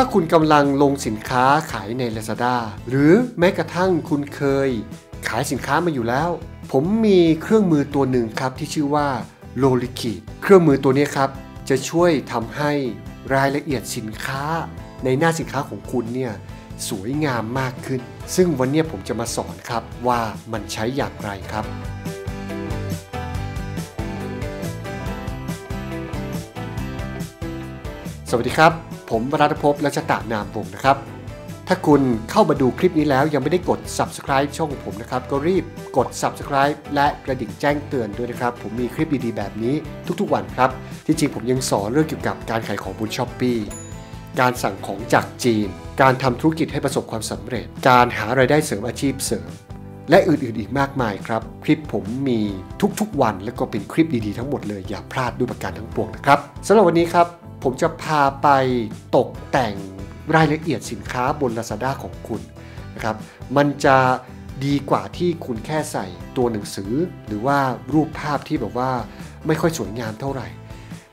ถ้าคุณกำลังลงสินค้าขายใน Lazada หรือแม้กระทั่งคุณเคยขายสินค้ามาอยู่แล้ว ผมมีเครื่องมือตัวหนึ่งครับที่ชื่อว่าโลลิคิดเครื่องมือตัวนี้ครับ จะช่วยทำให้รายละเอียดสินค้าในหน้าสินค้าของคุณเนี่ย สวยงามมากขึ้น ซึ่งวันนี้ผมจะมาสอนครับว่ามันใช้อย่างไรครับ สวัสดีครับผมรัตภพและชะตานามวงนะครับ ถ้าคุณเข้ามาดูคลิปนี้แล้ว ยังไม่ได้กด subscribe ช่องผมนะครับ ก็รีบกด subscribe และกระดิ่งแจ้งเตือนด้วยนะครับ ผมมีคลิปดี ๆ แบบนี้ทุก ๆ วันครับ ที่จริงผมยังสอนเรื่องเกี่ยวกับการขายของบนช้อปปี้การสั่งของจากจีน การทำธุรกิจให้ประสบความสำเร็จ การหารายได้เสริมอาชีพเสริม และอื่นๆอีกมากมายครับ คลิปผมมีทุกๆ วัน และก็เป็นคลิปดีๆทั้งหมดเลยอย่าพลาดดูประการทั้งปวงนะครับสำหรับวันนี้ครับผมจะพาไปตกแต่งรายละเอียดสินค้าบน Lazada ของคุณนะครับ มันจะดีกว่าที่คุณแค่ใส่ตัวหนังสือ หรือว่ารูปภาพที่แบบว่าไม่ค่อยสวยงามเท่าไหร่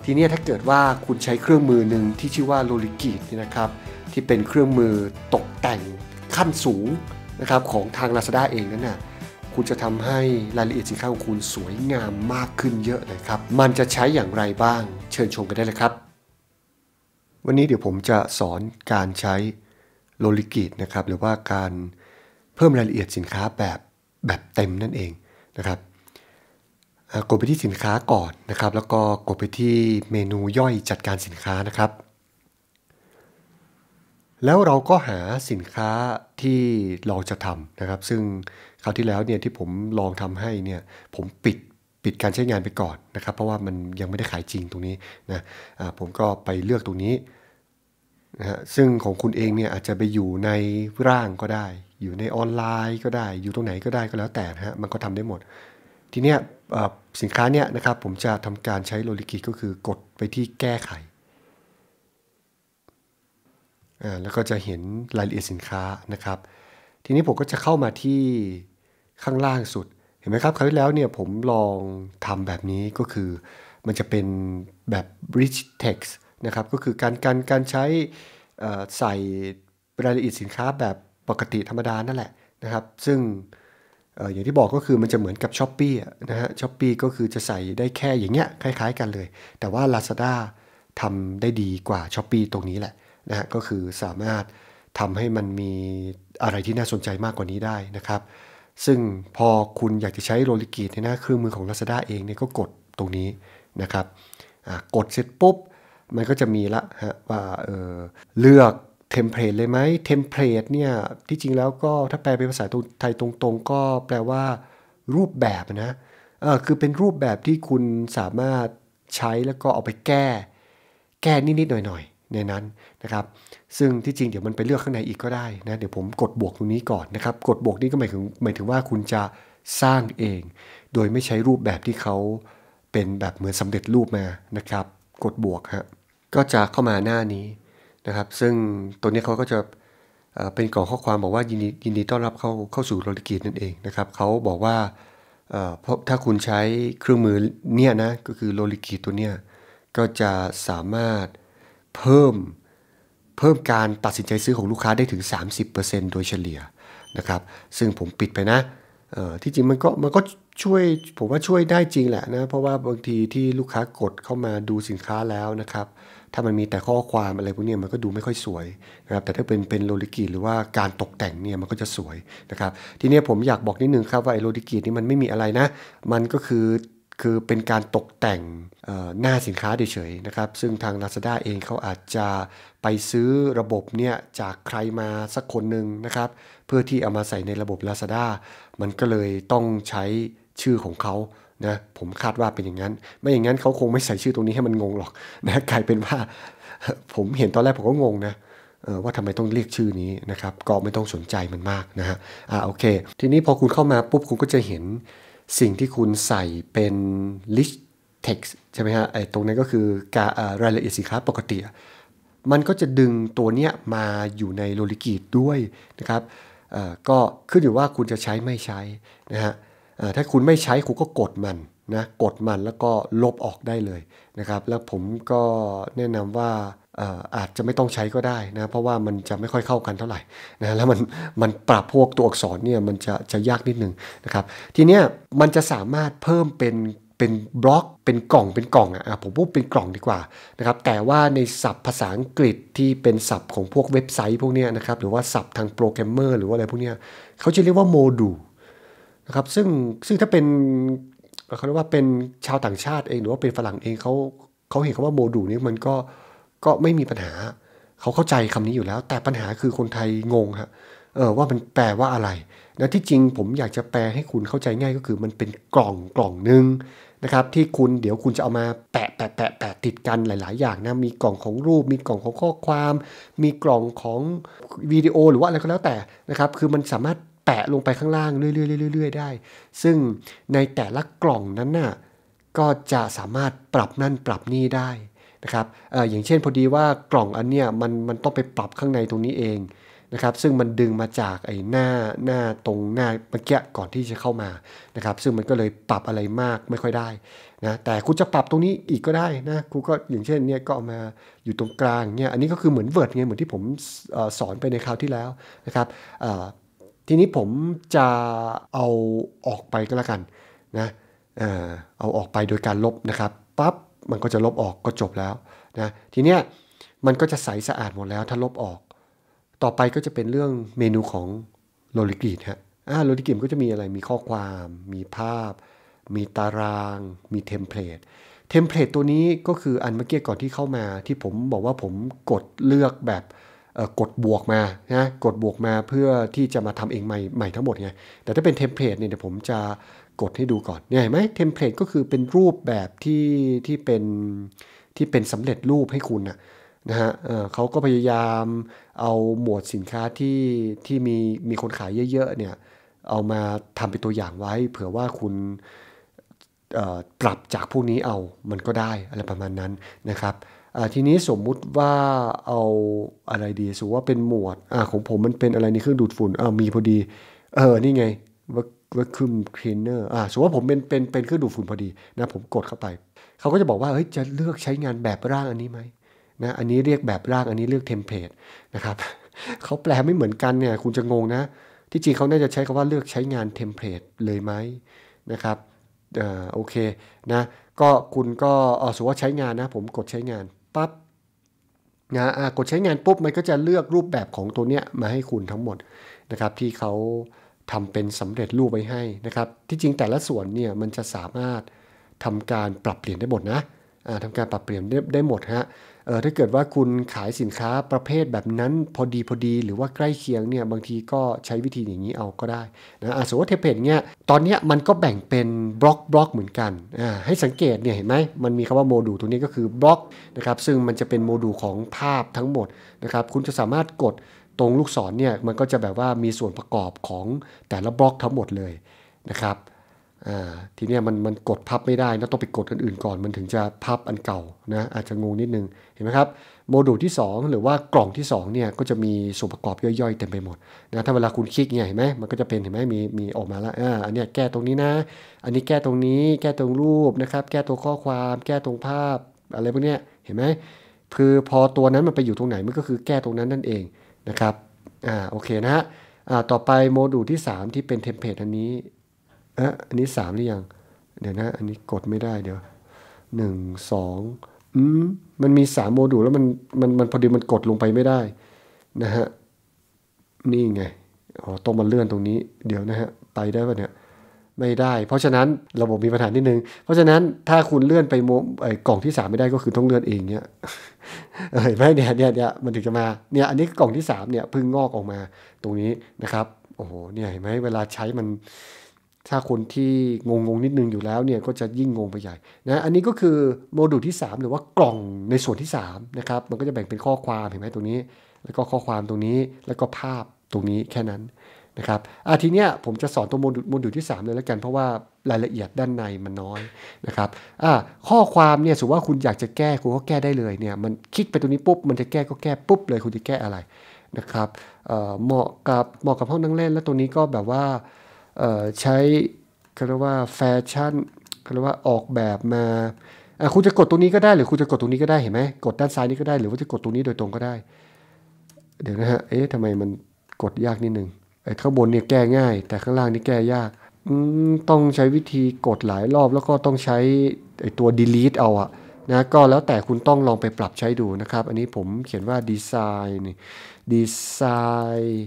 ทีนี้ถ้าเกิดว่าคุณใช้เครื่องมือหนึ่งที่ชื่อว่าโลลิกิดนี่นะครับ ที่เป็นเครื่องมือตกแต่งขั้นสูงนะครับของทาง Lazada เองนั้นนะ่ะ คุณจะทำให้รายละเอียดสินค้าของคุณสวยงามมากขึ้นเยอะเลยครับ มันจะใช้อย่างไรบ้างเชิญชมกันได้เลยครับวันนี้เดี๋ยวผมจะสอนการใช้โลลิกิตนะครับหรือว่าการเพิ่มรายละเอียดสินค้าแบบแบบเต็มนั่นเองนะครับกดไปที่สินค้าก่อนนะครับ แล้วก็กดไปที่เมนูย่อยจัดการสินค้านะครับ แล้วเราก็หาสินค้าที่เราจะทำนะครับ ซึ่งคราวที่แล้วเนี่ยที่ผมลองทำให้เนี่ยผมปิดปิดการใช้งานไปก่อนนะครับ เพราะว่ามันยังไม่ได้ขายจริงตรงนี้นะะผมก็ไปเลือกตรงนี้นะฮะซึ่งของคุณเองเนี่ยอาจจะไปอยู่ในร่างก็ได้ อยู่ในออนไลน์ก็ได้ อยู่ตรงไหนก็ได้ก็แล้วแต่นะฮะ มันก็ทำได้หมด ทีเนี้ยสินค้าเนี่ยนะครับผมจะทำการใช้โลลิกิก็คือกดไปที่แก้ไขแล้วก็จะเห็นรายละเอียดสินค้านะครับ ทีนี้ผมก็จะเข้ามาที่ข้างล่างสุด เห็นไหมครับคราวที่แล้วเนี่ยผมลองทำแบบนี้ก็คือ มันจะเป็นแบบ rich text นะครับก็คือการการการใช้ใส่รายละเอียดสินค้าแบบปกติธรรมดานั่นแหละนะครับซึ่งอย่างที่บอกก็คือมันจะเหมือนกับ s h อ p e e นะฮะช้อปปีก็คือจะใส่ได้แค่อย่างเงี้ยคล้ายๆกันเลย แต่ว่า Lazada ทำได้ดีกว่า s h อ p e e ตรงนี้แหละนะฮะก็คือสามารถทำให้มันมีอะไรที่น่าสนใจมากกว่านี้ได้นะครับซึ่งพอคุณอยากจะใช้โรลิกตในหน้าเครื่องมือของ Lazada เองเนี่ยก็กดตรงนี้นะครับกดเสร็จปุ๊บมันก็จะมีละฮะว่าเออเลือกเทมเพลตเลยไหมเทมเพลตเนี่ยที่จริงแล้วก็ถ้าแปลเป็นภาษาไทยตรงๆ ก็แปลว่ารูปแบบนะเออคือเป็นรูปแบบที่คุณสามารถใช้แล้วก็เอาไปแก้ แก้นิดๆ หน่อยๆ ในนั้นนะครับ ซึ่งที่จริงเดี๋ยวมันไปเลือกข้างในอีกก็ได้นะ เดี๋ยวผมกดบวกตรงนี้ก่อนนะครับ กดบวกนี้ก็หมายถึงหมายถึงว่าคุณจะสร้างเอง โดยไม่ใช้รูปแบบที่เขาเป็นแบบเหมือนสำเร็จรูปมานะครับกดบวกฮะก็จะเข้ามาหน้านี้นะครับ ซึ่งตัวนี้เขาก็จะเป็นกล่องข้อความบอกว่ายินดียินดีต้อนรับเข้าเข้าสู่ธุรกิจนั่นเองนะครับเขาบอกว่าเพราะถ้าคุณใช้เครื่องมือเนี่ยนะก็คือโลลิกิตัวเนี้ยก็จะสามารถเพิ่มเพิ่มการตัดสินใจซื้อของลูกค้าได้ถึง 30%โดยเฉลี่ยนะครับ ซึ่งผมปิดไปนะที่จริงมันก็มันก็ช่วยผมว่าช่วยได้จริงแหละนะเพราะว่าบางทีที่ลูกค้ากดเข้ามาดูสินค้าแล้วนะครับ ถ้ามันมีแต่ข้อความอะไรพวกนี้มันก็ดูไม่ค่อยสวยนะครับแต่ถ้าเป็นเป็นโลลิกิหรือว่าการตกแต่งเนี่ยมันก็จะสวยนะครับทีนี้ผมอยากบอกนิดนึงครับว่าไอโลลิกินี่มันไม่มีอะไรนะมันก็คือคือเป็นการตกแต่งหน้าสินค้าเฉยๆนะครับ ซึ่งทาง Lazada เองเขาอาจจะไปซื้อระบบเนี่ยจากใครมาสักคนหนึ่งนะครับเพื่อที่เอามาใส่ในระบบ Lazada มันก็เลยต้องใช้ชื่อของเขานะผมคาดว่าเป็นอย่างนั้น ไม่อย่างนั้นเขาคงไม่ใส่ชื่อตรงนี้ให้มันงงหรอกนะกลายเป็นว่า ผมเห็นตอนแรกผมก็งงนะว่าทำไมต้องเรียกชื่อนี้นะครับ ก็ไม่ต้องสนใจมันมากนะฮะอ่าโอเค ทีนี้พอคุณเข้ามาปุ๊บคุณก็จะเห็นสิ่งที่คุณใส่เป็น list text ใช่ไหมฮะไอ้ตรงนั้นก็คือการรายละเอียดสินค้าปกติ มันก็จะดึงตัวเนี้ยมาอยู่ในโลลิกีดด้วยนะครับก็ขึ้นอยู่ว่าคุณจะใช้ไม่ใช้นะฮะถ้าคุณไม่ใช้คุณก็กดมันนะกดมันแล้วก็ลบออกได้เลยนะครับแล้วผมก็แนะนำว่าอาจจะไม่ต้องใช้ก็ได้นะเพราะว่ามันจะไม่ค่อยเข้ากันเท่าไหร่นะแล้วมันมันปรับพวกตัวอักษรเนี่ยมันจะจะยากนิดนึงนะครับทีเนี้ยมันจะสามารถเพิ่มเป็นเป็นบล็อกเป็นกล่องเป็นกล่องอ่ะผมพูดเป็นกล่องดีกว่านะครับแต่ว่าในศัพท์ภาษาอังกฤษที่เป็นศัพท์ของพวกเว็บไซต์พวกเนี้ยนะครับหรือว่าศัพท์ทางโปรแกรมเมอร์หรือว่าอะไรพวกเนี้ยเขาจะเรียกว่าโมดูลนะครับซึ่งซึ่งถ้าเป็นเขาเรียกว่าเป็นชาวต่างชาติเองหรือว่าเป็นฝรั่งเองเขาเขาเห็นคำว่าโมดูลนี้มันก็ก็ไม่มีปัญหาเขาเข้าใจคำนี้อยู่แล้ว แต่ปัญหาคือคนไทยงงฮะเออว่ามันแปลว่าอะไร และที่จริงผมอยากจะแปลให้คุณเข้าใจง่ายก็คือมันเป็นกล่องกล่องหนึ่งนะครับ ที่คุณเดี๋ยวคุณจะเอามาแปะแปะแปะแปะติดกันหลาย ๆ อย่างนะมีกล่องของรูป มีกล่องของข้อความ มีกล่องของวิดีโอหรือว่าอะไรก็แล้วแต่นะครับคือมันสามารถแปะลงไปข้างล่างเรื่อย ๆๆๆได้ ซึ่งในแต่ละกล่องนั้นน่ะก็จะสามารถปรับนั่น ปรับนี่ได้นะครับออย่างเช่น พอดีว่ากล่องอันเนี้ยมันมันต้องไปปรับข้างในตรงนี้เองนะครับซึ่งมันดึงมาจากไอ้หน้าหน้าตรงหน้าเมื่อกี้ก่อนที่จะเข้ามานะครับซึ่งมันก็เลยปรับอะไรมากไม่ค่อยได้นะแต่คุณจะปรับตรงนี้อีกก็ได้นะคุณก็อย่างเช่นเนี่ยก็เอามาอยู่ตรงกลางเนี่ยอันนี้ก็คือเหมือนเวิร์ดไงเหมือนที่ผมสอนไปในคราวที่แล้วนะครับทีนี้ผมจะเอาออกไปก็แล้วกันนะเอาออกไปโดยการลบนะครับปั๊บมันก็จะลบออกก็จบแล้วนะทีเนี้ยมันก็จะใสสะอาดหมดแล้วถ้าลบออก ต่อไปก็จะเป็นเรื่องเมนูของโลลิกิฮะอ่าโลลิกิมก็จะมีอะไรมีข้อความ มีภาพ มีตาราง มีเทมเพลตเทมเพลตตัวนี้ก็คืออันเมื่อกี้ก่อนที่เข้ามาที่ผมบอกว่าผมกดเลือกแบบกดบวกมา นะ กดบวกมาเพื่อที่จะมาทำเองใหม่ใหม่ทั้งหมดไง แต่ถ้าเป็นเทมเพลตเนี่ยเดี๋ยวผมจะกดให้ดูก่อนเนี่ยเห็นไหมเทมเพลตก็คือเป็นรูปแบบที่ที่เป็น ที่เป็นสำเร็จรูปให้คุณนะนะฮะเขาก็พยายามเอาหมวดสินค้าที่ที่มีมีคนขายเยอะๆเนี่ยเอามาทำเป็นตัวอย่างไว้ เผื่อว่าคุณปรับจากพวกนี้เอามันก็ได้อะไรประมาณนั้นนะครับทีนี้สมมุติว่าเอาอะไรดีสมมติว่าเป็นหมวดอของผมมันเป็นอะไรในเครื่องดูดฝุ่นอ่ามีพอดีเออนี่ไงว่าว่าคืมคลีนเนอร์อ่าสมมติว่าผมเป็นเป็นเป็นเครื่องดูดฝุ่นพอดีนะผมกดเข้าไปเขาก็จะบอกว่าเฮ้ยจะเลือกใช้งานแบบร่างอันนี้ไหมนะอันนี้เรียกแบบร่างอันนี้เลือกเทมเพลตนะครับเขาแปลไม่เหมือนกันเนี่ยคุณจะงงนะที่จริงเขาน่าจะใช้คำว่าเลือกใช้งานเทมเพลตเลยไหมนะครับอ่าโอเคนะก็คุณก็เอสมมติว่าใช้งานนะ ผมกดใช้งานปั๊บนะอ่ากดใช้งานปุ๊บมันก็จะเลือกรูปแบบของตัวเนี้ยมาให้คุณทั้งหมดนะครับ ที่เขาทำเป็นสำเร็จรูปไว้ให้นะครับ ที่จริงแต่ละส่วนเนี่ยมันจะสามารถทำการปรับเปลี่ยนได้หมดนะอ่าทำการปรับเปลี่ยนได้หมดฮะเออถ้าเกิดว่าคุณขายสินค้าประเภทแบบนั้นพอดีพอดีหรือว่าใกล้เคียงเนี่ยบางทีก็ใช้วิธีอย่างนี้เอาก็ได้นะอสมมติว่าเทเพจเนี่ยตอนนี้มันก็แบ่งเป็นบล็อกบล็อกเหมือนกันอ่าให้สังเกตเนี่ยเห็นไหมมันมีคำว่าโมดูลตัวนี้ก็คือบล็อกนะครับ ซึ่งมันจะเป็นโมดูลของภาพทั้งหมดนะครับ คุณจะสามารถกดตรงลูกศรเนี่ยมันก็จะแบบว่ามีส่วนประกอบของแต่ละบล็อกทั้งหมดเลยนะครับทีเนี้ยมันมันกดพับไม่ได้นะต้องไปกดอันอื่นก่อนมันถึงจะพับอันเก่านะอาจจะงงนิดนึงเห็นไหมครับโมดูลที่2 หรือว่ากล่องที่2เนี่ยก็จะมีส่วนประกอบย่อยๆเต็มไปหมดนะถ้าเวลาคุณคลิกเนี่ยเห็นไหมมันก็จะเป็นเห็นไหมมีมีออกมาแล้วอ่าอันเนี้ยแก้ตรงนี้นะ อันนี้แก้ตรงนี้แก้ตรงรูปนะครับแก้ตัวข้อความแก้ตรงภาพอะไรพวกเนี้ยเห็นไหมคือพอตัวนั้นมันไปอยู่ตรงไหนมันก็คือแก้ตรงนั้นนั่นเองนะครับอ่าโอเคนะฮะอ่าต่อไปโมดูลที่3 ที่เป็นเทมเพลตอันนี้อ่ะอันนี้สามหรือยัง เดี๋ยวนะ อันนี้กดไม่ได้ เดี๋ยว หนึ่ง สองอืมมันมีสามโมดูลแล้วมันมัน มัน พอดีมันกดลงไปไม่ได้ นะฮะ นี่ไงอ๋อต้องมาเลื่อนตรงนี้ เดี๋ยวนะฮะ ไปได้ปะเนี่ย ไม่ได้ เพราะฉะนั้นระบบมีปัญหานิดนึง เพราะฉะนั้นถ้าคุณเลื่อนไปโมไอกล่องที่สามไม่ได้ก็คือต้องเลื่อนเองเนี่ยเไม่เนี่ย เนี่ยเนี่ยมันถึงจะมา เนี่ย อันนี้กล่องที่สามเนี่ยเพิ่งงอกออกมา ตรงนี้นะครับ โอ้โห เนี่ยเห็นไหมเวลาใช้มันถ้าคนที่งงงนิดนึงอยู่แล้วเนี่ยก็จะยิ่งงงไปใหญ่ นะ อันนี้ก็คือโมดูลที่3 หรือว่ากล่องในส่วนที่3นะครับ มันก็จะแบ่งเป็นข้อความเห็นไหมตรงนี้ แล้วก็ข้อความตรงนี้ แล้วก็ภาพตรงนี้แค่นั้นนะครับ อ่ะทีเนี้ยผมจะสอนตัวโมดูลโมดูลที่3เลยแล้วกันเพราะว่ารายละเอียดด้านในมันน้อยนะครับ อ่ะข้อความเนี่ยสมมติว่าคุณอยากจะแก้คุณก็แก้ได้เลยเนี่ย มันคลิกไปตรงนี้ปุ๊บ มันจะแก้ก็แก้ปุ๊บเลยคุณจะแก้อะไรนะครับเหมาะกับเหมาะกับห้องนั่งเล่น แล้วตรงนี้ก็แบบว่าใช้เขาเรียกว่าแฟชั่นเขาเรียกว่าออกแบบมาคุณจะกดตรงนี้ก็ได้หรือคุณจะกดตรงนี้ก็ได้เห็นไหมกดด้านซ้ายนี้ก็ได้หรือว่าจะกดตรงนี้โดยตรงก็ได้ เดี๋ยวนะฮะเอ๊ะทำไมมันกดยากนิดนึงไอ้ข้างบนเนี่ยแก้ง่ายแต่ข้างล่างนี่แก้ยากต้องใช้วิธีกดหลายรอบแล้วก็ต้องใช้ไอ้ตัว delete เอาอะนะก็แล้วแต่คุณต้องลองไปปรับใช้ดูนะครับอันนี้ผมเขียนว่าดีไซน์ดีไซน์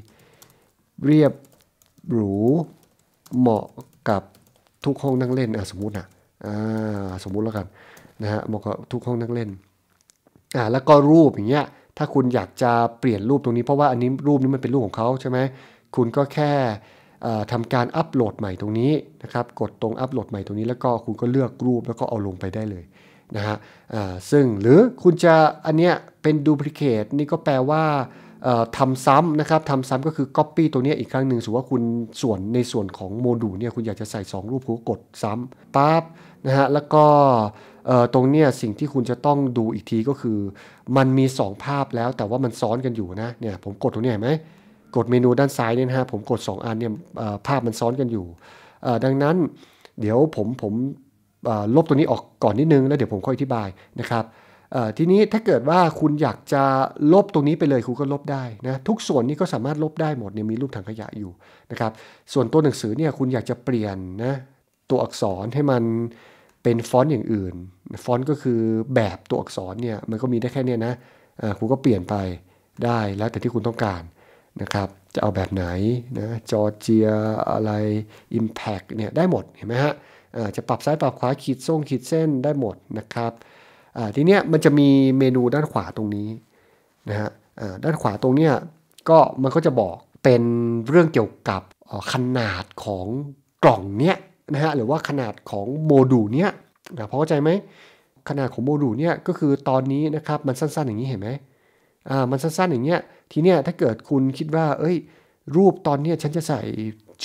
เรียบหรูเหมาะกับทุกห้องนั่งเล่นอ่ะ สมมุตินะอ่ะสมมุติแล้วกันนะฮะเหมาะกับทุกห้องนั่งเล่น อ่าแล้วก็รูปอย่างเงี้ย ถ้าคุณอยากจะเปลี่ยนรูปตรงนี้ เพราะว่าอันนี้รูปนี้มันเป็นรูปของเขาใช่ไหม คุณก็แค่ทำการอัปโหลดใหม่ตรงนี้นะครับ กดตรงอัปโหลดใหม่ตรงนี้แล้วก็คุณก็เลือกรูปแล้วก็เอาลงไปได้เลยนะฮะซึ่งหรือคุณจะอันเนี้ยเป็นดูพลิเคตนี่ก็แปลว่าทำซ้ำนะครับทำซ้ำก็คือ Copy ตัวนี้อีกครั้งหนึ่งสมมติว่าคุณส่วนในส่วนของโมดูลเนี่ยคุณอยากจะใส่ 2 รูปคุณก็กดซ้ำปั๊บนะฮะแล้วก็ตรงเนี้ยสิ่งที่คุณจะต้องดูอีกทีก็คือ มันมี 2 ภาพแล้วแต่ว่ามันซ้อนกันอยู่นะเนี่ยผมกดตรงนี้เห็นไหมกดเมนูด้านซ้ายเนี่ยนะฮะผมกด 2อันเนี่ยภาพมันซ้อนกันอยู่ดังนั้น เดี๋ยวผมผมลบตัวนี้ออกก่อนนิดนึงแล้วเดี๋ยวผมค่อยอธิบายนะครับทีนี้ถ้าเกิดว่าคุณอยากจะลบตรงนี้ไปเลยคุณก็ลบได้นะทุกส่วนนี้ก็สามารถลบได้หมดเนี่ยมีรูปถังขยะอยู่นะครับส่วนตัวหนังสือเนี่ยคุณอยากจะเปลี่ยนนะตัวอักษรให้มันเป็นฟอนต์อย่างอื่นฟอนต์ก็คือแบบตัวอักษรเนี่ยมันก็มีได้แค่นี้นะะคุณก็เปลี่ยนไปได้แล้วแต่ที่คุณต้องการนะครับ จะเอาแบบไหนนะจอเจียอะไร Impact เนี่ยได้หมดเห็นไหมฮะะจะปรับซ้ายปรับขวาขีดส่งขีดเส้นได้หมดนะครับทีเนี้ยมันจะมีเมนูด้านขวาตรงนี้นะฮะด้านขวาตรงเนี้ยก็มันก็จะบอกเป็นเรื่องเกี่ยวกับขนาดของกล่องเนี้ยนะฮะหรือว่าขนาดของโมดูลเนี้ยนะพอเข้าใจไหมขนาดของโมดูลเนี้ยก็คือตอนนี้นะครับมันสั้น ๆอย่างนี้เห็นไหมอ่ามันสั้นๆอย่างเงี้ยทีเนี้ยถ้าเกิดคุณคิดว่า เอ้ย รูปตอนเนี้ยฉันจะใส่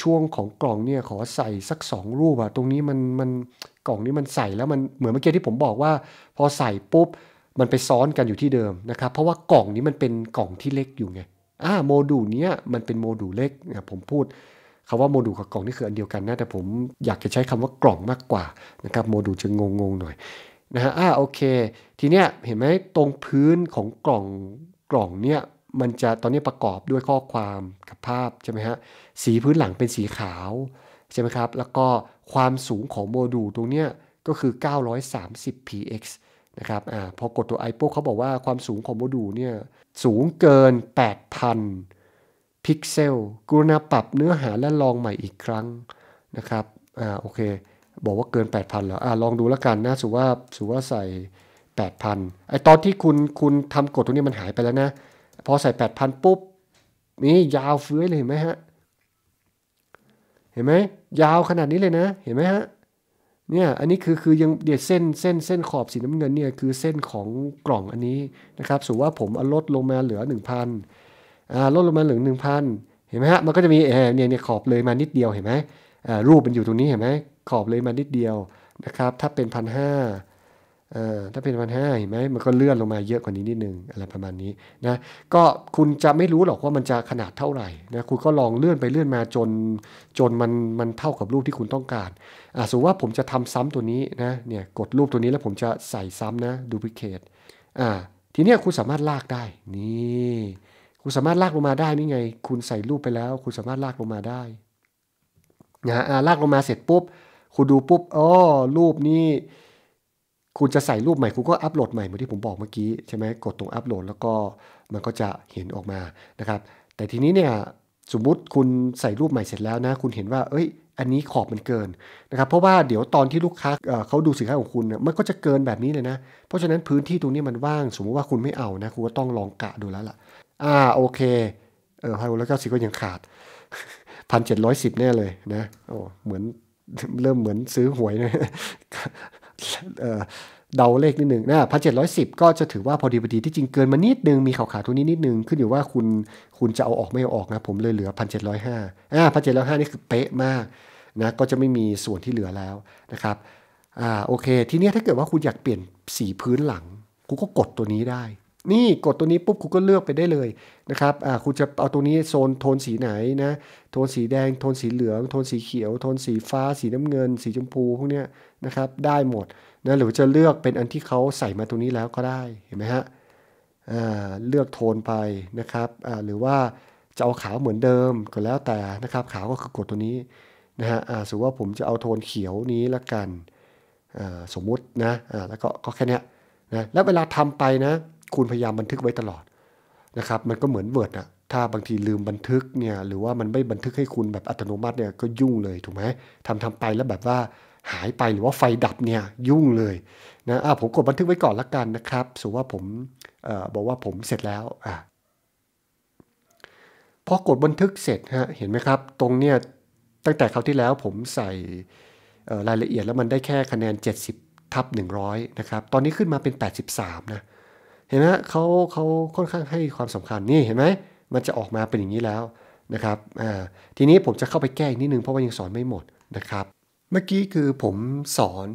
ช่วงของกล่องเนี่ยขอใส่สัก 2 รูปอะตรงนี้มันมันกล่องนี้มันใส่แล้วมันเหมือนเมื่อกี้ที่ผมบอกว่า พอใส่ ปุ๊บ มันไปซ้อนกันอยู่ที่เดิมนะครับ เพราะว่ากล่องนี้มันเป็นกล่องที่เล็กอยู่ไงอ่าโมดูลเนี้ยมันเป็นโมดูลเล็กนะผมพูดคำว่าโมดูลกับกล่องนี่คืออันเดียวกันนะแต่ผมอยากจะใช้คำว่ากล่องมากกว่านะครับโมดูลจะงงงหน่อยนะฮะอ่าโอเค ทีเนี้ยเห็นไหมตรงพื้นของกล่องกล่องเนี้ยมันจะตอนนี้ประกอบด้วยข้อความกับภาพใช่ไหมฮะสีพื้นหลังเป็นสีขาวใช่ไหมครับแล้วก็ความสูงของโมดูลตรงนี้ก็คือ930 px นะครับ อ่า พอกดตัวไอโปเขาบอกว่าความสูงของโมดูลเนี่ยสูงเกิน 8,000 พิกเซลกรุณาปรับเนื้อหาและลองใหม่อีกครั้งนะครับ อ่า โอเค บอกว่าเกิน 8,000 แล้ว อ่าลองดูแล้วกันนะสูว่าสูว่าใส่ 8,000 ไอตอนที่คุณ คุณทำกดตรงนี้มันหายไปแล้วนะ พอใส่ 8,000 ปุ๊บ นี่ยาวเฟื้อยเลยเห็นไหมฮะเห็นไหมยาวขนาดนี้เลยนะเห็นไหมฮะเนี่ยอันนี้คือคือยังเดี๋ยเส้นเส้นเส้นขอบสีน้ำเงินเนี่ยคือเส้นของกล่องอันนี้นะครับสูว่าผมเอาลดลงมาเหลือ 1,000อ่าลดลงมาเหลือ 1,000เห็นไหมฮะมันก็จะมีเนี่ยเนี่ยขอบเลยมานิดเดียวเห็นไหมอ่ารูปมันอยู่ตรงนี้เห็นไหมขอบเลยมานิดเดียวนะครับถ้าเป็นพันห้าถ้าเป็นวันห้าเห็นไหมมันก็เลื่อนลงมาเยอะกว่านี้นิดนึงอะไรประมาณนี้นะก็คุณจะไม่รู้หรอกว่ามันจะขนาดเท่าไหร่นะคุณก็ลองเลื่อนไปเลื่อนมาจนจนมันมันเท่ากับรูปที่คุณต้องการอ่าสมมติว่าผมจะทำซ้ำตัวนี้นะเนี่ยกดรูปตัวนี้แล้วผมจะใส่ซ้ำนะดูพิเคทอ่าทีนี้คุณสามารถลากได้นี่ คุณสามารถลากลงมาได้นี่ไงคุณใส่รูปไปแล้ว คุณสามารถลากลงมาได้นะลากลงมาเสร็จปุ๊บ คุณดูปุ๊บอ๋อรูปนี้คุณจะใส่รูปใหม่คุณก็ อัปโหลดใหม่เหมือนที่ผมบอกเมื่อกี้ใช่ไหมกดตรงอัปโหลดแล้วก็มันก็จะเห็นออกมานะครับ แต่ทีนี้เนี่ย สมมุติคุณใส่รูปใหม่เสร็จแล้วนะคุณเห็นว่า เอ้ย อันนี้ขอบมันเกินนะครับ เพราะว่าเดี๋ยวตอนที่ลูกค้าเขาดูสินค้าของคุณมันก็จะเกินแบบนี้เลยนะ เพราะฉะนั้นพื้นที่ตรงนี้มันว่าง สมมติว่าคุณไม่เอานะคุณก็ต้องลองกะดูแล้วล่ะ อ่าโอเคเออพันร้อยเก้าสิบก็ยังขาดพันเจ็ดร้อยสิบแน่เลยนะโอ้เหมือนเริ่มเหมือนซื้อหวยนะเดาเลขนิดหนึ่งนะพันเจ็ดร้อยสิบก็จะถือว่า พอดีพอดีที่จริงเกินมานิดนึง มีข่าวขาตัวนี้นิดนึงขึ้นอยู่ว่าคุณคุณจะเอาออกไม่เอาออกนะ ผมเลยเหลือพันเจ็ดร้อยห้าอ่าพันเจ็ดร้อยห้านี่คือเป๊ะมากนะก็จะไม่มีส่วนที่เหลือแล้วนะครับอ่าโอเคทีนี้ถ้าเกิดว่าคุณอยากเปลี่ยนสีพื้นหลัง คุณก็กดตัวนี้ได้ นี่กดตัวนี้ปุ๊บคุณก็เลือกไปได้เลยนะครับอ่าคุณจะเอาตัวนี้โซนโทนสีไหนนะโทนสีแดงโทนสีเหลืองโทนสีเขียว โทนสีฟ้าสีน้ำเงินสีชมพูพวกเนี้ยนะครับได้หมดนะหรือจะเลือกเป็นอันที่เขาใส่มาตรงนี้แล้วก็ได้เห็นไหมฮะเลือกโทนไปนะครับหรือว่าจะเอาขาวเหมือนเดิมก็แล้วแต่นะครับขาวก็คือกดตัวนี้นะฮะสมมติว่าผมจะเอาโทนเขียวนี้ละกันสมมุตินะแล้วก็ก็แค่นี้นะแล้วเวลาทำไปนะคุณพยายามบันทึกไว้ตลอดนะครับมันก็เหมือนเวิร์ดอะถ้าบางทีลืมบันทึกเนี่ยหรือว่ามันไม่บันทึกให้คุณแบบอัตโนมัติเนี่ยก็ยุ่งเลยถูกไหมทำทำไปแล้วแบบว่าหายไปหรือว่าไฟดับเนี่ยยุ่งเลยนะะผมกดบันทึกไว้ก่อนละกันนะครับ สูว่าผมอบอกว่าผมเสร็จแล้วอพอกดบันทึกเสร็จฮะเห็นไหมครับ ตรงเนี่ยตั้งแต่คราวที่แล้วผมใส่รายละเอียดแล้วมันได้แค่คะแนน 70ทับ100นะครับ ตอนนี้ขึ้นมาเป็น 83นะเห็นไหมเขาเขาค่อนข้างให้ความสำคัญนี่เห็นไหม มันจะออกมาเป็นอย่างนี้แล้วนะครับทีนี้ผมจะเข้าไปแก้อีกนิดนึงเพราะว่ายังสอนไม่หมดนะครับเมื่อกี้คือผมสอน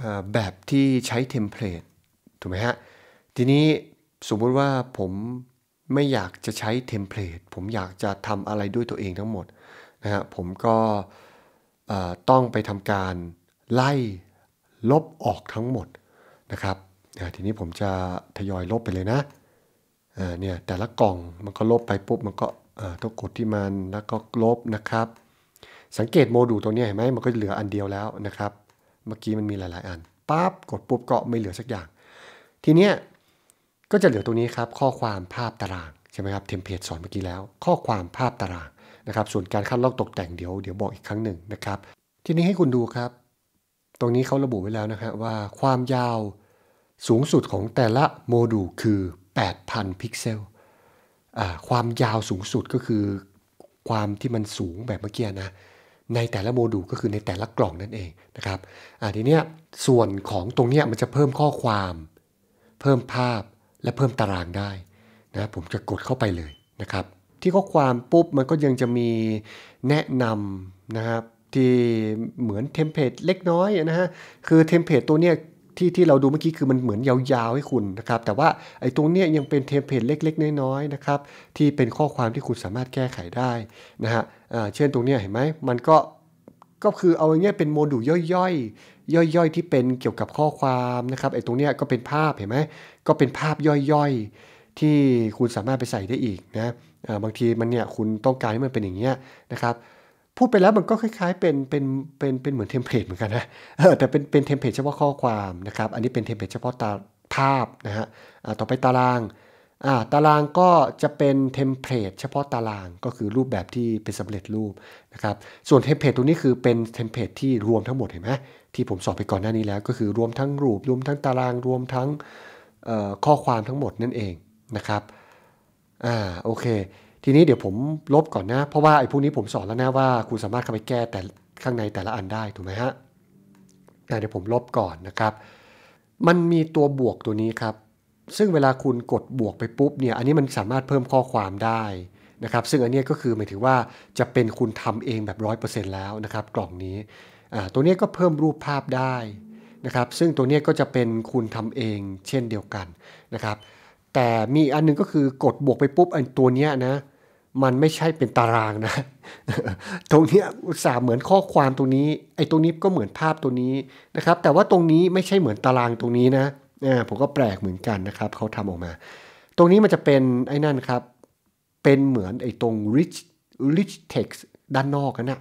อแบบที่ใช้เทมเพลตถูกไหมฮะ ทีนี้สมมติว่าผมไม่อยากจะใช้เทมเพลตผมอยากจะทำอะไรด้วยตัวเองทั้งหมดนะฮะผมก็ต้องไปทำการไล่ลบออกทั้งหมดนะครับทีนี้ผมจะทยอยลบไปเลยนะเนี่ยแต่ละกล่องมันก็ลบไปปุ๊บ มันก็ต้องกดที่มัน แล้วก็ลบนะครับสังเกตโมดูลตรงนี้เห็นไหมมันก็ เหลืออันเดียวแล้วนะครับเมื่อกี้มันมีหลาย ๆ อันปั๊บกดปุ๊บก็ไม่เหลือสักอย่าง ทีเนี้ยก็จะเหลือตรงนี้ครับข้อความภาพตารางใช่ไหมครับเทมเพลตสอนเมื่อกี้แล้วข้อความภาพตารางนะครับส่วนการคัดลอกตกแต่งเดี๋ยวเดี๋ยวบอกอีกครั้งหนึ่งนะครับทีนี้ให้คุณดูครับ ตรงนี้เขาระบุไว้แล้วนะครับว่าความยาวสูงสุดของแต่ละโมดูลคือ8,000พิกเซลความยาวสูงสุดก็คือความที่มันสูงแบบเมื่อกี้นะในแต่ละโมดูลก็คือในแต่ละกล่องนั่นเองนะครับอ่าทีเนี้ยส่วนของตรงเนี้ยมันจะเพิ่มข้อความ เพิ่มภาพและเพิ่มตารางได้นะผมจะกดเข้าไปเลยนะครับ ที่ข้อความปุ๊บมันก็ยังจะมีแนะนำนะครับ ที่เหมือนเทมเพลตเล็กน้อยนะฮะคือเทมเพลตตัวเนี้ย ที่ที่เราดูเมื่อกี้คือมันเหมือนยาวๆให้คุณนะครับ แต่ว่าไอ้ตรงเนี้ยยังเป็นเทมเพลตเล็ก ๆ น้อยๆนะครับ ที่เป็นข้อความที่คุณสามารถแก้ไขได้นะฮะเช่นตรงนี้เห็นไหมมันก็ก็คือเอาอย่างเงี้ยเป็นโมดูลย่อยย่อยย่อยย่อยที่เป็นเกี่ยวกับข้อความนะครับไอ้ตรงเนี้ยก็เป็นภาพเห็นไหมก็เป็นภาพย่อยๆ ที่คุณสามารถไปใส่ได้อีกนะบางทีมันเนี่ยคุณต้องการให้มันเป็นอย่างเงี้ยนะครับ พูดไปแล้วมันก็คล้ายๆเป็นเป็นเป็นเป็นเหมือนเทมเพลตเหมือนกันนะแต่เป็นเป็นเทมเพลตเฉพาะข้อความนะครับ อันนี้เป็นเทมเพลตเฉพาะตาภาพนะฮะต่อไปตารางตารางก็จะเป็นเทมเพลตเฉพาะตารางก็คือรูปแบบที่เป็นสำเร็จรูปนะครับส่วนเทมเพลตตัวนี้คือเป็นเทมเพลตที่รวมทั้งหมดเห็นไหมที่ผมสอบไปก่อนหน้านี้แล้วก็คือรวมทั้งรูป รวมทั้งตารางรวมทั้งข้อความทั้งหมดนั่นเองนะครับอ่าโอเค ทีนี้เดี๋ยวผมลบก่อนนะ เพราะว่าไอ้พวกนี้ผมสอนแล้วนะว่า คุณสามารถเข้าไปแก้แต่ข้างในแต่ละอันได้ถูกไหมฮะเดี๋ยวผมลบก่อนนะครับ มันมีตัวบวกตัวนี้ครับซึ่งเวลาคุณกดบวกไปปุ๊บเนี่ยอันนี้มันสามารถเพิ่มข้อความได้นะครับ ซึ่งอันนี้ก็คือหมายถึงว่าจะเป็นคุณทำเองแบบ100%แล้วนะครับกล่องนี้ตัวนี้ก็เพิ่มรูปภาพได้นะครับ ซึ่งตัวนี้ก็จะเป็นคุณทำเอง เช่นเดียวกันนะครับ แต่มีอันนึงก็คือกดบวกไปปุ๊บอันตัวนี้นะมันไม่ใช่เป็นตารางนะตรงนี้อุตส่าห์เหมือนข้อความตรงนี้ไอ้ตรงนี้ก็เหมือนภาพตัวนี้นะครับแต่ว่าตรงนี้ไม่ใช่เหมือนตารางตรงนี้นะอ่าผมก็แปลกเหมือนกันนะครับเขาทำออกมา ตรงนี้มันจะเป็นไอ้นั่นครับ เป็นเหมือนไอ้ตรง rich rich text ด้านนอกนั่นะ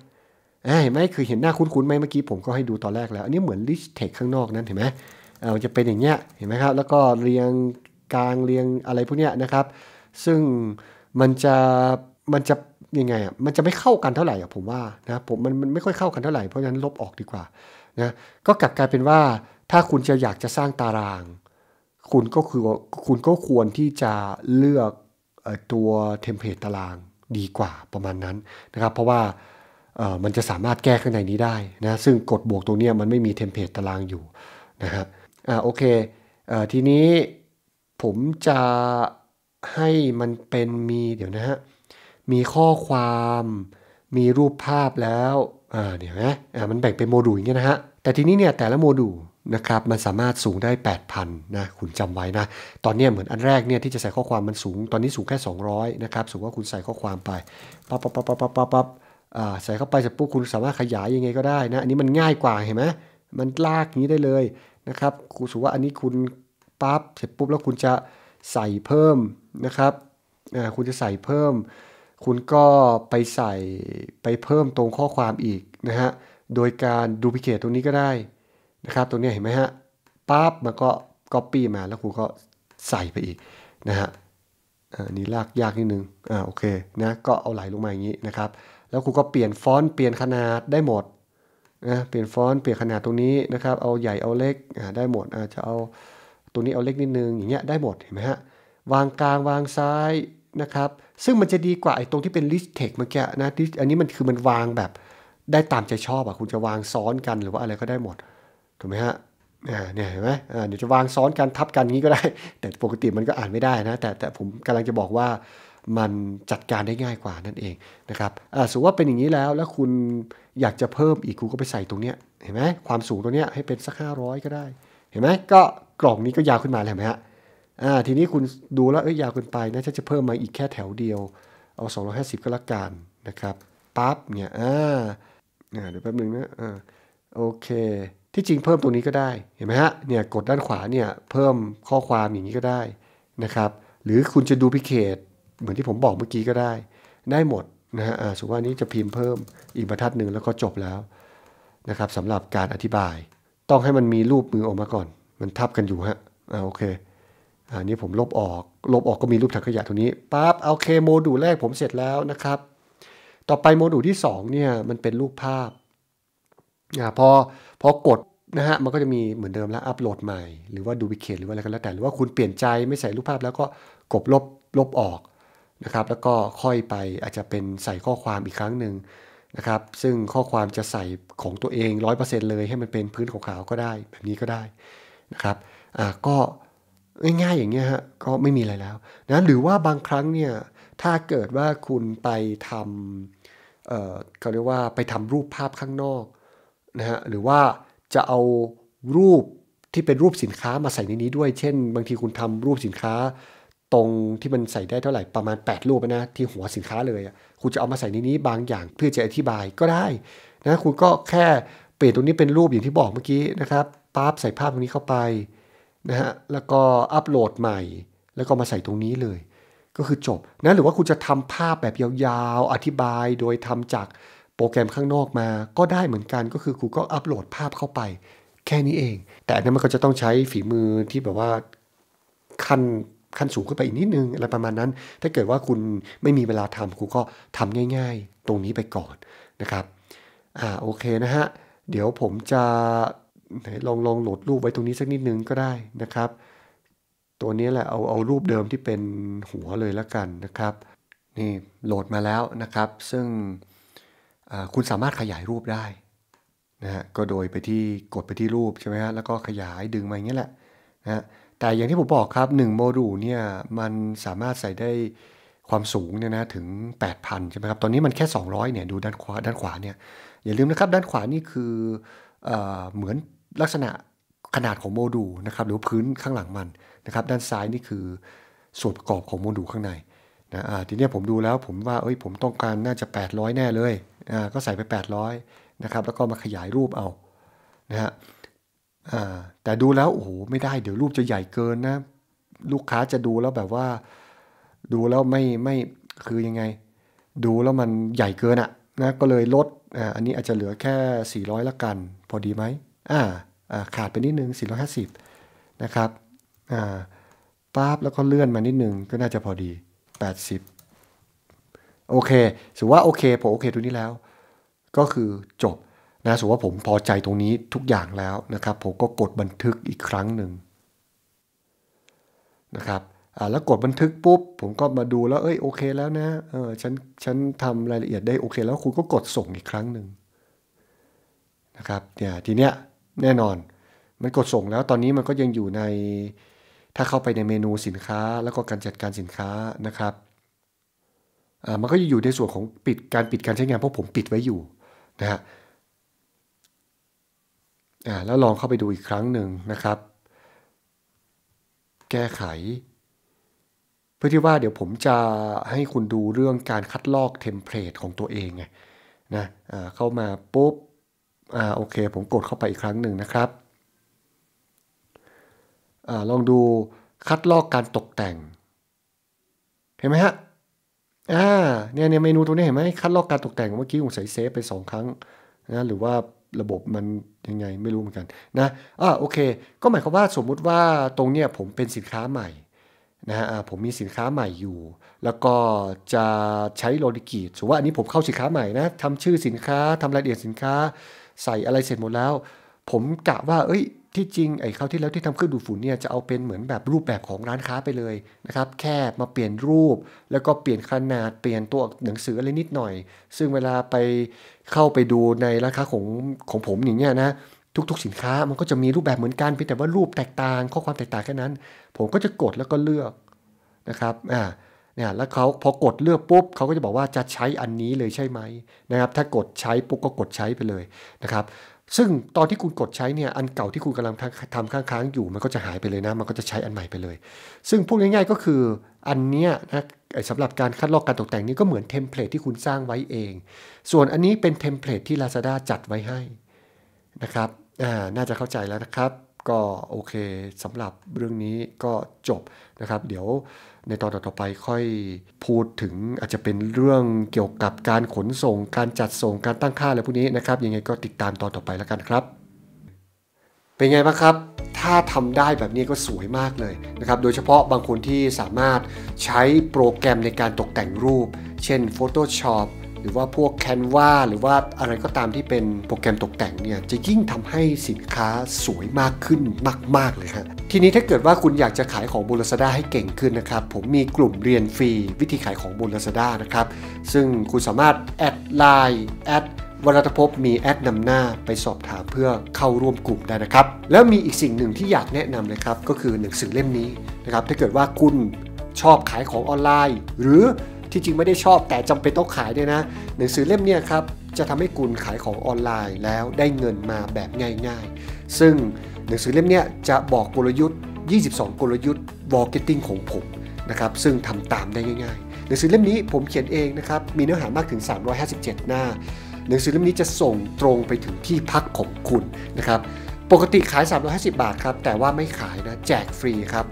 เห็นไหมคือเห็นหน้าคุ้นๆไหมเมื่อกี้ผมก็ให้ดูตอนแรกแล้วอันนี้เหมือน rich text ข้างนอกนั้นเห็นไหมอ่าจะเป็นอย่างเงี้ยเห็นไหมครับ แล้วก็เรียงกลางเรียงอะไรพวกเนี้ยนะครับ ซึ่งมันจะมันจะยังไงอ่ะมันจะไม่เข้ากันเท่าไหร่อ่ะผมว่านะผมมันมันไม่ค่อยเข้ากันเท่าไหร่เพราะฉะนั้นลบออกดีกว่านะก็กลับกลายเป็นว่าถ้าคุณจะอยากจะสร้างตาราง คุณก็คือ คุณก็ควรที่จะเลือกตัวเทมเพลตตารางดีกว่าประมาณนั้นนะครับ เพราะว่ามันจะสามารถแก้ข้างในนี้ได้นะ ซึ่งกดบวกตรงนี้มันไม่มีเทมเพลตตารางอยู่นะครับอ่าโอเคอทีนี้ผมจะให้มันเป็นมีเดี๋ยวนะฮะ มีข้อความ มีรูปภาพแล้วอ่าเดี๋ยวนะอ่ามันแบ่งเป็นโมดูลอย่างเงี้ยนะฮะ แต่ทีนี้เนี่ยแต่ละโมดูลนะครับมันสามารถสูงได้ 8,000 นะ คุณจำไว้นะ ตอนนี้เหมือนอันแรกเนี่ยที่จะใส่ข้อความมันสูง ตอนนี้สูงแค่ 200 นะครับสูงว่าคุณใส่ข้อความไปปั๊บปั๊บปั๊บปั๊บปั๊บป๊ใส่เข้าไปเสร็จปุ๊บคุณสามารถขยายยังไงก็ได้นะ อันนี้มันง่ายกว่า เห็นไหมมันลากงนี้ได้เลยนะครับคุณสูว่าอันนี้คุณปั๊บเสร็จปุ๊บแล้วคุณจะใส่เพิ่มนะครับคุณจะใส่เพิ่ม คุณก็ไปใส่ไปเพิ่มตรงข้อความอีกนะฮะโดยการดูพิเคตตรงนี้ก็ได้นะครับตรงนี้เห็นไหมฮะปั๊บมันก็ copy มา แล้วครูก็ใส่ไปอีกนะฮะอันนี้ลากยากนิดนึง อ่าโอเค นะ ก็เอาไหลลงมาอย่างนี้นะครับ แล้วครูก็เปลี่ยนฟอนต์ เปลี่ยนขนาดได้หมดนะ เปลี่ยนฟอนต์ เปลี่ยนขนาดตรงนี้นะครับ เอาใหญ่ เอาเล็ก อ่าได้หมดอาจจะเอา ตัวนี้เอาเล็กนิดนึง อย่างเงี้ย ได้หมด เห็นไหมฮะ วางกลาง วางซ้ายนะครับ ซึ่งมันจะดีกว่าไอ้ตรงที่เป็นลิสเทคเมื่อกี้นะอันนี้มันคือมันวางแบบได้ตามใจชอบอะคุณจะวางซ้อนกันหรือว่าอะไรก็ได้หมดถูกไหมฮะเนี่ย เห็นไหมเดี๋ยวจะวางซ้อนกันทับกันงี้ก็ได้ แต่ปกติมันก็อ่านไม่ได้นะ แต่แต่ผมกำลังจะบอกว่ามันจัดการได้ง่ายกว่านั่นเองนะครับสมมติว่าเป็นอย่างนี้แล้ว แล้วคุณอยากจะเพิ่มอีกคุณก็ไปใส่ตรงเนี้ย เห็นไหมความสูงตรงเนี้ยให้เป็นสัก500ก็ได้ เห็นไหมก็กล่องนี้ก็ยาวขึ้นมาแล้วไหมฮะทีนี้คุณดูแล้วเอ้ยยาวขึ้นไปนะจะเพิ่มมาอีกแค่แถวเดียว เอา250ก็ละกันนะครับ ปั๊บ เนี่ย อ่าเดี๋ยวแป๊บหนึ่งนะอ่าโอเคที่จริงเพิ่มตรงนี้ก็ได้ เห็นไหมฮะเนี่ยกดด้านขวาเนี่ยเพิ่มข้อความอย่างนี้ก็ได้นะครับ หรือคุณจะดูพิเคตเหมือนที่ผมบอกเมื่อกี้ก็ได้ ได้หมดนะฮะสมมติว่านี้จะพิมพ์เพิ่มอีกบรรทัดหนึ่งแล้วก็จบแล้วนะครับสำหรับการอธิบายต้องให้มันมีรูปมือออกมาก่อน มันทับกันอยู่ฮะอ่าโอเคอันนี้ผมลบออก ลบออกก็มีรูปถังขยะตรงนี้ปั๊บโอเคโมดูลแรกผมเสร็จแล้วนะครับต่อไปโมดูลที่2เนี่ยมันเป็นรูปภาพอพอพอกดนะฮะมันก็จะมีเหมือนเดิมแล้วอัปโหลดใหม่หรือว่าดูวิเคทหรือว่าอะไรก็แล้วแต่หรือว่าคุณเปลี่ยนใจไม่ใส่รูปภาพแล้วก็กบลบลบออกนะครับแล้วก็ค่อยไปอาจจะเป็นใส่ข้อความอีกครั้งหนึ่งนะครับซึ่งข้อความจะใส่ของตัวเอง 100%เลยให้มันเป็นพื้นขาวๆก็ได้แบบนี้ก็ได้นะครับอ่าก็ง่ายๆอย่างเงี้ยฮะก็ไม่มีอะไรแล้วนะหรือว่าบางครั้งเนี่ยถ้าเกิดว่าคุณไปทำเอ่อเขาเรียกว่าไปทำรูปภาพข้างนอกนะฮะหรือว่าจะเอารูปที่เป็นรูปสินค้ามาใส่ในนี้ด้วย เช่นบางทีคุณทำรูปสินค้า ตรงที่มันใส่ได้เท่าไหร่ประมาณ 8 รูปนะที่หัวสินค้าเลยคุณจะเอามาใส่ในนี้บางอย่างเพื่อจะอธิบายก็ได้นะคุณก็แค่เปลี่ยนตรงนี้เป็นรูปอย่างที่บอกเมื่อกี้นะครับปั๊บใส่ภาพตรงนี้เข้าไปนะฮะแล้วก็อัปโหลดใหม่ แล้วก็มาใส่ตรงนี้เลย ก็คือจบนะหรือว่าคุณจะทำภาพแบบยาวๆอธิบายโดยทำจากโปรแกรมข้างนอกมาก็ได้เหมือนกันก็คือครูก็อัปโหลดภาพเข้าไป แค่นี้เอง แต่อันนั้นมันก็จะต้องใช้ฝีมือที่แบบว่าขั้นขั้นสูงขึ้นไปอีกนิดนึงอะไรประมาณนั้น ถ้าเกิดว่าคุณไม่มีเวลาทำครูก็ทำง่าย ๆ ตรงนี้ไปก่อนนะครับอ่าโอเคนะฮะเดี๋ยวผมจะลองลองโหลดรูปไว้ตรงนี้สักนิดนึงก็ได้นะครับ ตัวนี้แหละเอาเอารูปเดิมที่เป็นหัวเลยละกันนะครับนี่โหลดมาแล้วนะครับ ซึ่งคุณสามารถขยายรูปได้นะฮะก็โดยไปที่กดไปที่รูปใช่ไหมฮะแล้วก็ขยายดึงมาอย่างนี้แหละนะฮะแต่อย่างที่ผมบอกครับ1โมดูลเนี่ยมันสามารถใส่ได้ความสูงเนี่ยนะถึง 8,000 ใช่ไหมครับ ตอนนี้มันแค่ 200เนี่ยดูด้านขวาด้านขวาเนี่ยอย่าลืมนะครับด้านขวานี่คือเอเหมือนลักษณะขนาดของโมดูลนะครับหรือพื้นข้างหลังมันนะครับด้านซ้ายนี่คือส่วนประกอบของโมดูลข้างในนะทีนี้ผมดูแล้วผมว่าเอ้ยผมต้องการน่าจะ800แน่เลยก็ใส่ไป800นะครับแล้วก็มาขยายรูปเอานะฮะแต่ดูแล้วโอ้โหไม่ได้เดี๋ยวรูปจะใหญ่เกินนะลูกค้าจะดูแล้วแบบว่าดูแล้วไม่ไม่คือยังไง ดูแล้วมันใหญ่เกินอะนะก็เลยลดอ่าอันนี้อาจจะเหลือแค่ 400ละกัน พอดีไหมอ่าอ่าขาดไปนิดนึง450นะครับอ่าป๊าบแล้วก็เลื่อนมานิดนึงก็น่าจะพอดี80โอเคถือว่าโอเค ผมโอเคตรงนี้แล้ว ก็คือจบ นะถือว่าผมพอใจตรงนี้ทุกอย่างแล้วนะครับผมก็กดบันทึกอีกครั้งหนึ่งนะครับแล้วกดบันทึกปุ๊บผมก็มาดูแล้วเอ้ยโอเคแล้วนะเออฉันฉันทำรายละเอียดได้โอเคแล้วคุณก็กดส่งอีกครั้งหนึ่งนะครับเนี่ยทีเนี้ยแน่นอนมันกดส่งแล้วตอนนี้มันก็ยังอยู่ในถ้าเข้าไปในเมนูสินค้าแล้วก็การจัดการสินค้านะครับ มันก็จะอยู่ในส่วนของปิดการปิดการใช้งานเพราะผมปิดไว้อยู่นะฮะแล้วลองเข้าไปดูอีกครั้งหนึ่งนะครับ แก้ไขเพื่อที่ว่าเดี๋ยวผมจะให้คุณดูเรื่องการคัดลอกเทมเพลตของตัวเองไงนะเข้ามาปุ๊บ อ่าโอเค ผมกดเข้าไปอีกครั้งหนึ่งนะครับอลองดูคัดลอกการตกแต่ง เห็นไหมฮะอ่าเนี่ยเนี่ยเมนูตัวนี้เห็นไหมคัดลอกการตกแต่งเมื่อกี้ผมใส่เซฟไป 2 ครั้งนะหรือว่าระบบมันยังไงไม่รู้เหมือนกันนะอ่าโอเคก็หมายความว่าสมมุติว่าตรงเนี้ยผมเป็นสินค้าใหม่นะฮะผมมีสินค้าใหม่อยู่ แล้วก็จะใช้โลดิกตสมมติว่าอันนี้ผมเข้าสินค้าใหม่นะทำชื่อสินค้าทำรายละเอียดสินค้าใส่อะไรเสร็จหมดแล้ว ผมกะว่าเอ้ยที่จริงไอ้เขาที่แล้วที่ทำเครื่องดูดฝุ่นเนี่ยจะเอาเป็นเหมือนแบบรูปแบบของร้านค้าไปเลยนะครับแค่มาเปลี่ยนรูป แล้วก็เปลี่ยนขนาดเปลี่ยนตัวหนังสืออะไรนิดหน่อย ซึ่งเวลาไปเข้าไปดูในร้านค้าของของผมอย่างเงี้ยนะทุก ๆสินค้ามันก็จะมีรูปแบบเหมือนกันเพียงแต่ว่ารูปแตกต่างข้อความแตกต่างแค่นั้น ผมก็จะกดแล้วก็เลือกนะครับอ่าเนี่ยแล้วเขาพอกดเลือกปุ๊บเขาก็จะบอกว่าจะใช้อันนี้เลยใช่ไหมนะครับ ถ้ากดใช้ปุ๊บก็กดใช้ไปเลยนะครับซึ่งตอนที่คุณกดใช้เนี่ยอันเก่าที่คุณกำลังทำค้างๆอยู่ มันก็จะหายไปเลยนะ มันก็จะใช้อันใหม่ไปเลย ซึ่งพูดง่าย ๆ ก็คืออันเนี้ยนะสำหรับการคัดลอกการตกแต่งนี้ก็เหมือนเทมเพลตที่คุณสร้างไว้เอง ส่วนอันนี้เป็นเทมเพลตที่ Lazada จัดไว้ให้นะครับน่าจะเข้าใจแล้วนะครับ ก็โอเคสำหรับเรื่องนี้ก็จบนะครับ เดี๋ยวในตอนต่อไปค่อยพูดถึงอาจจะเป็นเรื่องเกี่ยวกับการขนส่งการจัดส่งการตั้งค่าอะไรพวกนี้นะครับ ยังไงก็ติดตามตอนต่อไปแล้วกันครับ เป็นไงบ้างครับ ถ้าทำได้แบบนี้ก็สวยมากเลยนะครับโดยเฉพาะบางคนที่สามารถใช้โปรแกรมในการตกแต่งรูป เช่น Photoshop หรือว่าพวก Canva หรือว่าอะไรก็ตามที่เป็นโปรแกรมตกแต่งเนี่ย จะยิ่งทำให้สินค้าสวยมากขึ้นมาก ๆเลยครับทีนี้ถ้าเกิดว่าคุณอยากจะขายของบนา a z า d าให้เก่งขึ้นนะครับผมมีกลุ่มเรียนฟรีวิธีขายของบนา a z า d านะครับซึ่งคุณสามารถแอดไลน์แอดวรัตภพมีแอดนำหน้าไปสอบถามเพื่อเข้าร่วมกลุ่มได้นะครับ แล้วมีอีกสิ่งหนึ่งที่อยากแนะนำเลยครับก็คือหนังสือเล่มนี้นะครับถ้าเกิดว่าคุณชอบขายของออนไลน์ หรือที่จริงไม่ได้ชอบแต่จำเป็นต้องขายเนี่ยนะ หนังสือเล่มนี้ครับจะทำให้คุณขายของออนไลน์ แล้วได้เงินมาแบบง่าย ๆ ซึ่งหนังสือเล่มนี้จะบอกกลยุทธ์ 22 กลยุทธ์วอลเกตติ้งของผมนะครับ ซึ่งทำตามได้ง่ายๆ หนังสือเล่มนี้ผมเขียนเองนะครับ มีเนื้อหามากถึง 357 หน้า หนังสือเล่มนี้จะส่งตรงไปถึงที่พักของคุณนะครับ ปกติขาย 350 บาทครับ แต่ว่าไม่ขายนะแจกฟรีครับ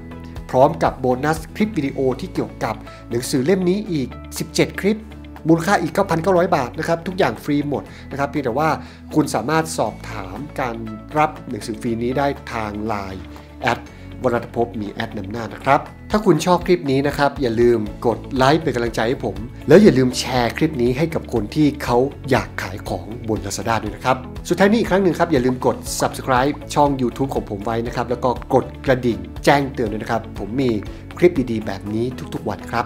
พร้อมกับโบนัสคลิปวิดีโอที่เกี่ยวกับหนังสือเล่มนี้อีก 17 คลิปมูลค่าอีก9,900 บาทนะครับทุกอย่างฟรีหมดนะครับเพียงแต่ว่าคุณสามารถสอบถามการรับหนังสือฟรีนี้ได้ทาง l ล n e แอดวรัตภพมีแอดนำหน้านะครับ ถ้าคุณชอบคลิปนี้นะครับ อย่าลืมกดไลค์เป็นกำลังใจให้ผม แล้วอย่าลืมแชร์คลิปนี้ให้กับคนที่เขาอยากขายของบน Lazada ด้วยนะครับ สุดท้ายนี้อีกครั้งหนึ่งครับอย่าลืมกด subscribe ช่อง YouTube ของผมไว้นะครับแล้วก็กดกระดิ่งแจ้งเตือนด้วยนะครับ ผมมีคลิปดีๆแบบนี้ทุก ๆ วันครับ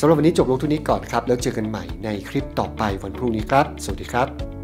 สำหรับวันนี้จบลงทุกนี้ก่อนครับ แล้วเจอกันใหม่ในคลิปต่อไปวันพรุ่งนี้ครับ สวัสดีครับ